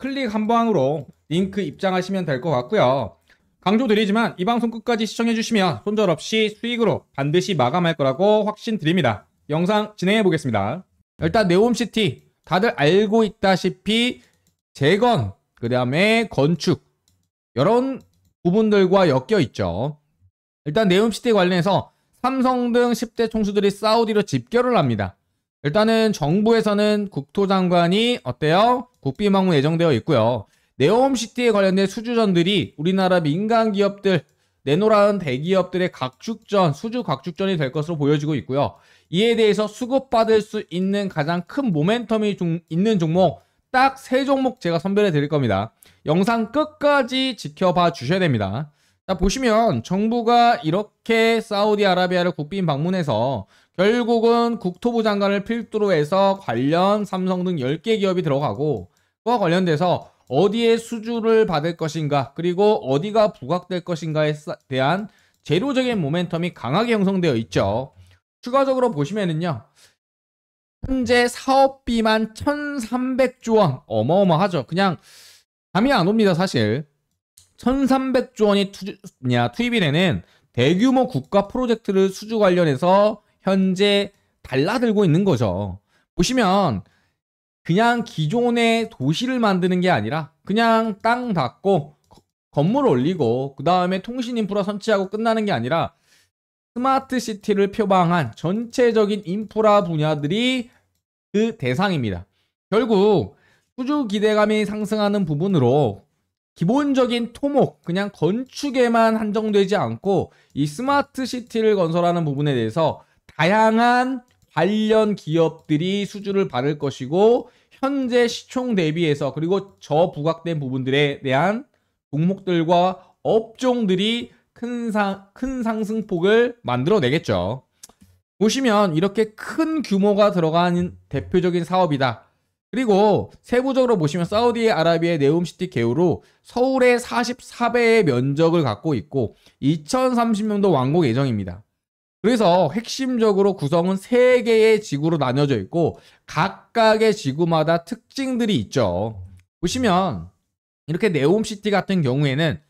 클릭 한 방으로 링크 입장하시면 될 것 같고요. 강조드리지만 이 방송 끝까지 시청해주시면 손절 없이 수익으로 반드시 마감할 거라고 확신드립니다. 영상 진행해 보겠습니다. 일단 네옴시티 다들 알고 있다시피 재건 그 다음에 건축 이런 부분들과 엮여 있죠. 일단 네옴시티 관련해서 삼성 등 10대 총수들이 사우디로 집결을 합니다. 일단은 정부에서는 국토장관이 어때요? 국비망문 예정되어 있고요. 네옴시티에 관련된 수주전들이 우리나라 민간 기업들 내놓으라는 대기업들의 각축전, 수주 각축전이 될 것으로 보여지고 있고요. 이에 대해서 수급받을 수 있는 가장 큰 모멘텀이 종, 있는 종목 딱 세 종목 제가 선별해 드릴 겁니다. 영상 끝까지 지켜봐 주셔야 됩니다. 자, 보시면 정부가 이렇게 사우디아라비아를 국빈 방문해서 결국은 국토부 장관을 필두로 해서 관련 삼성 등 10개 기업이 들어가고 그와 관련돼서 어디에 수주를 받을 것인가 그리고 어디가 부각될 것인가에 대한 제도적인 모멘텀이 강하게 형성되어 있죠. 추가적으로 보시면은요. 현재 사업비만 1300조 원 어마어마하죠. 그냥 감이 안 옵니다 사실. 1300조 원이 투, 투입이 되는 대규모 국가 프로젝트를 수주 관련해서 현재 달라들고 있는 거죠. 보시면 그냥 기존의 도시를 만드는 게 아니라 그냥 땅 닫고 건물 올리고 그 다음에 통신 인프라 설치하고 끝나는 게 아니라 스마트 시티를 표방한 전체적인 인프라 분야들이 그 대상입니다. 결국 수주 기대감이 상승하는 부분으로 기본적인 토목, 그냥 건축에만 한정되지 않고 이 스마트 시티를 건설하는 부분에 대해서 다양한 관련 기업들이 수주를 받을 것이고 현재 시총 대비해서 그리고 저부각된 부분들에 대한 종목들과 업종들이 큰, 상, 큰 상승폭을 만들어내겠죠. 보시면 이렇게 큰 규모가 들어간 대표적인 사업이다. 그리고 세부적으로 보시면 사우디아라비아의 네움시티 개우로 서울의 44배의 면적을 갖고 있고 2030년도 완공 예정입니다. 그래서 핵심적으로 구성은 세 개의 지구로 나뉘어져 있고 각각의 지구마다 특징들이 있죠. 보시면 이렇게 네옴시티 같은 경우에는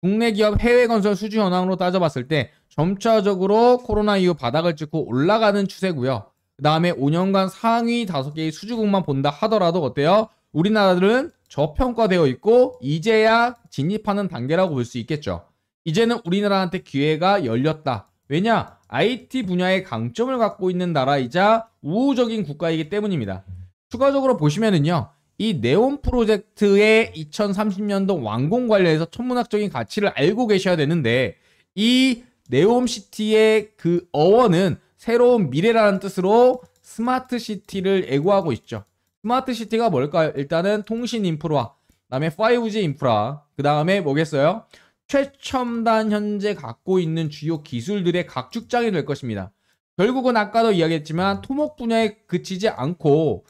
국내 기업 해외 건설 수주 현황으로 따져봤을 때 점차적으로 코로나 이후 바닥을 찍고 올라가는 추세고요. 그 다음에 5년간 상위 5개의 수주국만 본다 하더라도 어때요? 우리나라들은 저평가되어 있고 이제야 진입하는 단계라고 볼 수 있겠죠. 이제는 우리나라한테 기회가 열렸다. 왜냐? IT 분야의 강점을 갖고 있는 나라이자 우호적인 국가이기 때문입니다. 추가적으로 보시면은요. 이 네온 프로젝트의 2030년도 완공 관련해서 천문학적인 가치를 알고 계셔야 되는데 이 네온 시티의 그 어원은 새로운 미래라는 뜻으로 스마트 시티를 예고하고 있죠. 스마트 시티가 뭘까요? 일단은 통신 인프라, 그다음에 5G 인프라, 그다음에 뭐겠어요? 최첨단 현재 갖고 있는 주요 기술들의 각축장이 될 것입니다. 결국은 아까도 이야기했지만 토목 분야에 그치지 않고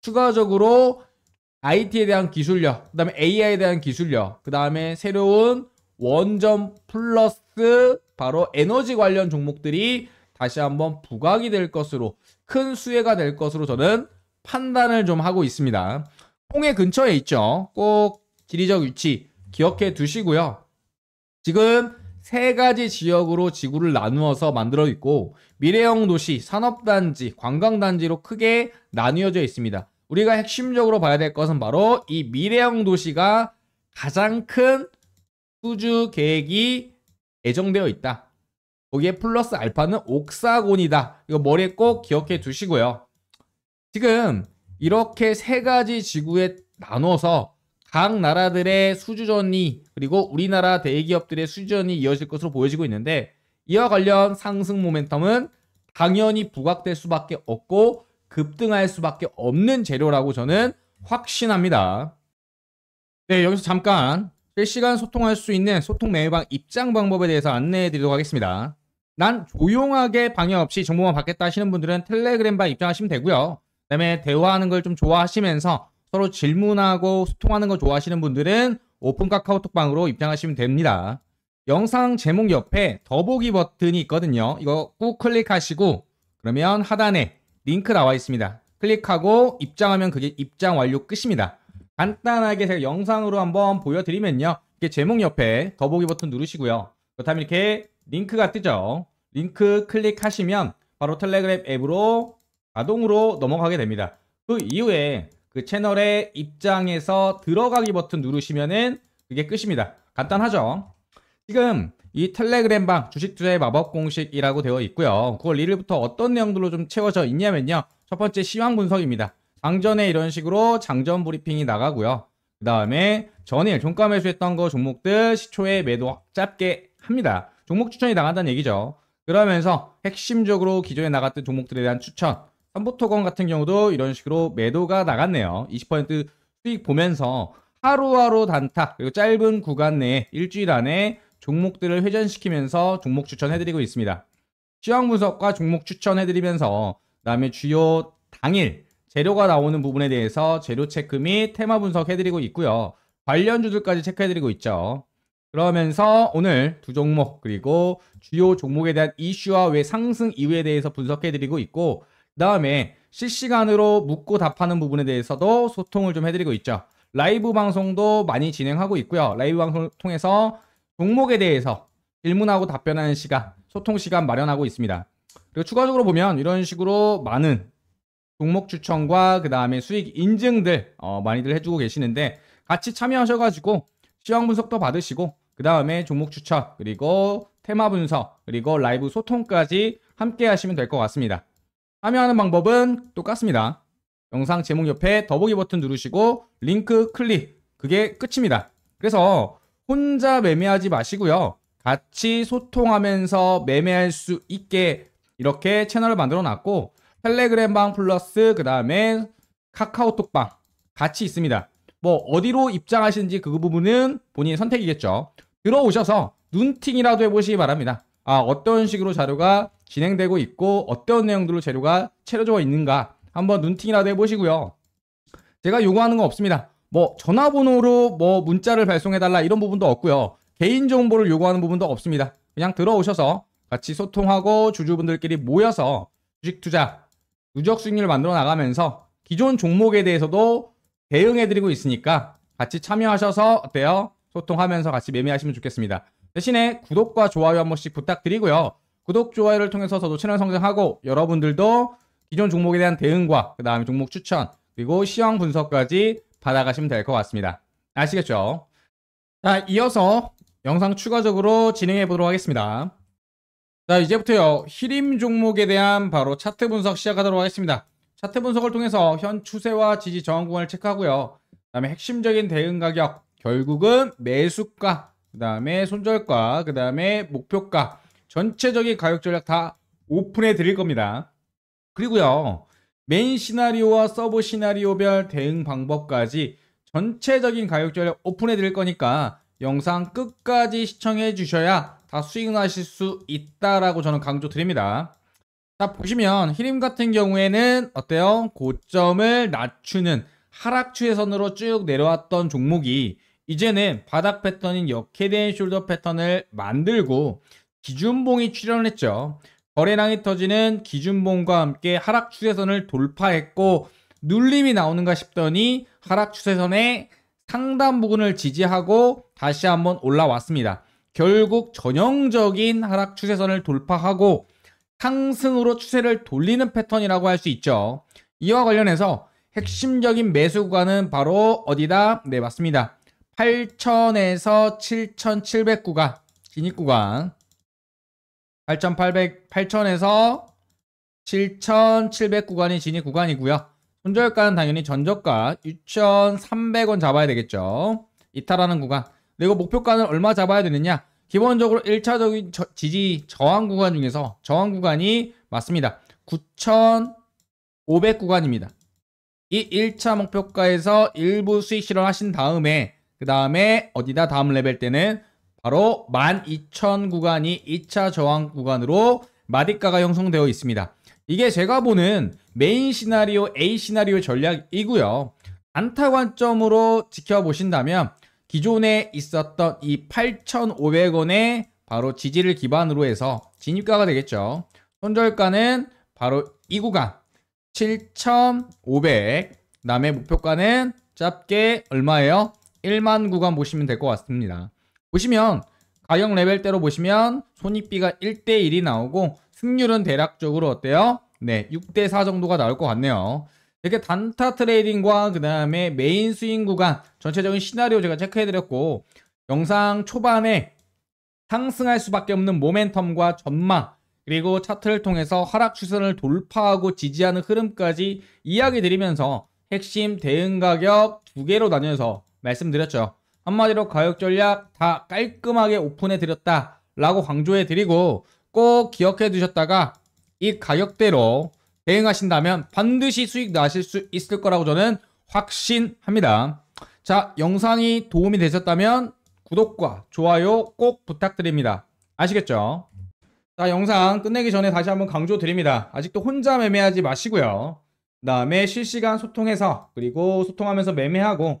추가적으로 IT에 대한 기술력, 그 다음에 AI에 대한 기술력, 그 다음에 새로운 원전 플러스 바로 에너지 관련 종목들이 다시 한번 부각이 될 것으로 큰 수혜가 될 것으로 저는 판단을 좀 하고 있습니다. 홍해 근처에 있죠. 꼭 지리적 위치 기억해 두시고요. 지금 세 가지 지역으로 지구를 나누어서 만들어 있고 미래형 도시, 산업단지, 관광단지로 크게 나뉘어져 있습니다. 우리가 핵심적으로 봐야 될 것은 바로 이 미래형 도시가 가장 큰 수주 계획이 예정되어 있다. 거기에 플러스 알파는 옥사곤이다. 이거 머리에 꼭 기억해 두시고요. 지금 이렇게 세 가지 지구에 나눠서 각 나라들의 수주전이 그리고 우리나라 대기업들의 수주전이 이어질 것으로 보여지고 있는데 이와 관련 상승 모멘텀은 당연히 부각될 수밖에 없고 급등할 수밖에 없는 재료라고 저는 확신합니다. 네, 여기서 잠깐 실시간 소통할 수 있는 소통 매매방 입장 방법에 대해서 안내해 드리도록 하겠습니다. 난 조용하게 방해 없이 정보만 받겠다 하시는 분들은 텔레그램방 입장하시면 되고요. 그다음에 대화하는 걸 좀 좋아하시면서 서로 질문하고 소통하는 거 좋아하시는 분들은 오픈 카카오톡방으로 입장하시면 됩니다. 영상 제목 옆에 더보기 버튼이 있거든요. 이거 꾹 클릭하시고 그러면 하단에 링크 나와 있습니다. 클릭하고 입장하면 그게 입장 완료 끝입니다. 간단하게 제가 영상으로 한번 보여드리면요. 이게 제목 옆에 더보기 버튼 누르시고요. 그렇다면 이렇게 링크가 뜨죠. 링크 클릭하시면 바로 텔레그램 앱으로 자동으로 넘어가게 됩니다. 그 이후에 그 채널의 입장에서 들어가기 버튼 누르시면은 그게 끝입니다. 간단하죠? 지금 이 텔레그램 방 주식투자의 마법 공식이라고 되어 있고요. 9월 1일부터 어떤 내용들로 좀 채워져 있냐면요. 첫 번째 시황 분석입니다. 장전에 이런 식으로 장전 브리핑이 나가고요. 그 다음에 전일 종가 매수했던 거 종목들 시초에 매도 짧게 합니다. 종목 추천이 나간다는 얘기죠. 그러면서 핵심적으로 기존에 나갔던 종목들에 대한 추천 삼보토건 같은 경우도 이런 식으로 매도가 나갔네요. 20% 수익 보면서 하루하루 단타 그리고 짧은 구간 내에 일주일 안에 종목들을 회전시키면서 종목 추천해드리고 있습니다. 시황 분석과 종목 추천해드리면서 그다음에 주요 당일 재료가 나오는 부분에 대해서 재료 체크 및 테마 분석해드리고 있고요. 관련주들까지 체크해드리고 있죠. 그러면서 오늘 두 종목 그리고 주요 종목에 대한 이슈와 왜 상승 이후에 대해서 분석해드리고 있고 다음에 실시간으로 묻고 답하는 부분에 대해서도 소통을 좀 해드리고 있죠. 라이브 방송도 많이 진행하고 있고요. 라이브 방송을 통해서 종목에 대해서 질문하고 답변하는 시간, 소통 시간 마련하고 있습니다. 그리고 추가적으로 보면 이런 식으로 많은 종목 추천과 그 다음에 수익 인증들 어, 많이들 해주고 계시는데 같이 참여하셔가지고 시황 분석도 받으시고 그 다음에 종목 추천 그리고 테마 분석 그리고 라이브 소통까지 함께 하시면 될 것 같습니다. 참여하는 방법은 똑같습니다. 영상 제목 옆에 더보기 버튼 누르시고 링크 클릭 그게 끝입니다. 그래서 혼자 매매하지 마시고요. 같이 소통하면서 매매할 수 있게 이렇게 채널을 만들어 놨고 텔레그램방 플러스 그 다음에 카카오톡방 같이 있습니다. 뭐 어디로 입장하시는지 그 부분은 본인 선택이겠죠. 들어오셔서 눈팅이라도 해보시기 바랍니다. 아, 어떤 식으로 자료가 진행되고 있고 어떤 내용들로 재료가 채려져 있는가 한번 눈팅이라도 해보시고요. 제가 요구하는 건 없습니다. 뭐 전화번호로 뭐 문자를 발송해달라 이런 부분도 없고요. 개인정보를 요구하는 부분도 없습니다. 그냥 들어오셔서 같이 소통하고 주주분들끼리 모여서 주식투자, 누적 수익률을 만들어 나가면서 기존 종목에 대해서도 대응해드리고 있으니까 같이 참여하셔서 어때요? 소통하면서 같이 매매하시면 좋겠습니다. 대신에 구독과 좋아요 한 번씩 부탁드리고요. 구독, 좋아요를 통해서 저도 채널 성장하고 여러분들도 기존 종목에 대한 대응과 그 다음에 종목 추천 그리고 시황 분석까지 받아가시면 될 것 같습니다. 아시겠죠? 자, 이어서 영상 추가적으로 진행해 보도록 하겠습니다. 자, 이제부터요. 히림 종목에 대한 바로 차트 분석 시작하도록 하겠습니다. 차트 분석을 통해서 현 추세와 지지 저항 구간을 체크하고요. 그 다음에 핵심적인 대응 가격, 결국은 매수가 그 다음에 손절과그 다음에 목표가 전체적인 가격 전략 다 오픈해 드릴 겁니다. 그리고요. 메인 시나리오와 서브 시나리오별 대응 방법까지 전체적인 가격 전략 오픈해 드릴 거니까 영상 끝까지 시청해 주셔야 다 수익 나실 수 있다라고 저는 강조 드립니다. 자 보시면 히림 같은 경우에는 어때요? 고점을 낮추는 하락 추세선으로 쭉 내려왔던 종목이 이제는 바닥 패턴인 역해된 숄더 패턴을 만들고 기준봉이 출현을 했죠. 거래량이 터지는 기준봉과 함께 하락 추세선을 돌파했고 눌림이 나오는가 싶더니 하락 추세선의 상단 부분을 지지하고 다시 한번 올라왔습니다. 결국 전형적인 하락 추세선을 돌파하고 상승으로 추세를 돌리는 패턴이라고 할 수 있죠. 이와 관련해서 핵심적인 매수 구간은 바로 어디다? 네, 맞습니다. 8,000에서 7,700 구간 진입 구간 8,800 8,000에서 7,700 구간이 진입 구간이고요. 손절가는 당연히 전저가 6,300원 잡아야 되겠죠. 이탈하는 구간. 그리고 목표가는 얼마 잡아야 되느냐? 기본적으로 1차적인 저, 지지 저항 구간 중에서 저항 구간이 맞습니다. 9,500 구간입니다. 이 1차 목표가에서 일부 수익 실현하신 다음에 그 다음에 어디다 다음 레벨 때는 바로 12,000 구간이 2차 저항 구간으로 마디가가 형성되어 있습니다. 이게 제가 보는 메인 시나리오 A 시나리오 전략이고요. 안타 관점으로 지켜보신다면 기존에 있었던 이 8,500원의 바로 지지를 기반으로 해서 진입가가 되겠죠. 손절가는 바로 이 구간 7,500그 다음에 목표가는 짧게 얼마예요? 1만 구간 보시면 될 것 같습니다. 보시면 가격 레벨대로 보시면 손익비가 1대1이 나오고 승률은 대략적으로 어때요? 네, 6대4 정도가 나올 것 같네요. 이렇게 단타 트레이딩과 그 다음에 메인 스윙 구간 전체적인 시나리오 제가 체크해드렸고 영상 초반에 상승할 수밖에 없는 모멘텀과 전망 그리고 차트를 통해서 하락 추세를 돌파하고 지지하는 흐름까지 이야기 드리면서 핵심 대응 가격 두 개로 나뉘어서 말씀드렸죠. 한마디로 가격 전략 다 깔끔하게 오픈해 드렸다 라고 강조해 드리고 꼭 기억해 두셨다가 이 가격대로 대응하신다면 반드시 수익 나실 수 있을 거라고 저는 확신합니다. 자 영상이 도움이 되셨다면 구독과 좋아요 꼭 부탁드립니다. 아시겠죠? 자 영상 끝내기 전에 다시 한번 강조드립니다. 아직도 혼자 매매하지 마시고요. 그 다음에 실시간 소통해서 그리고 소통하면서 매매하고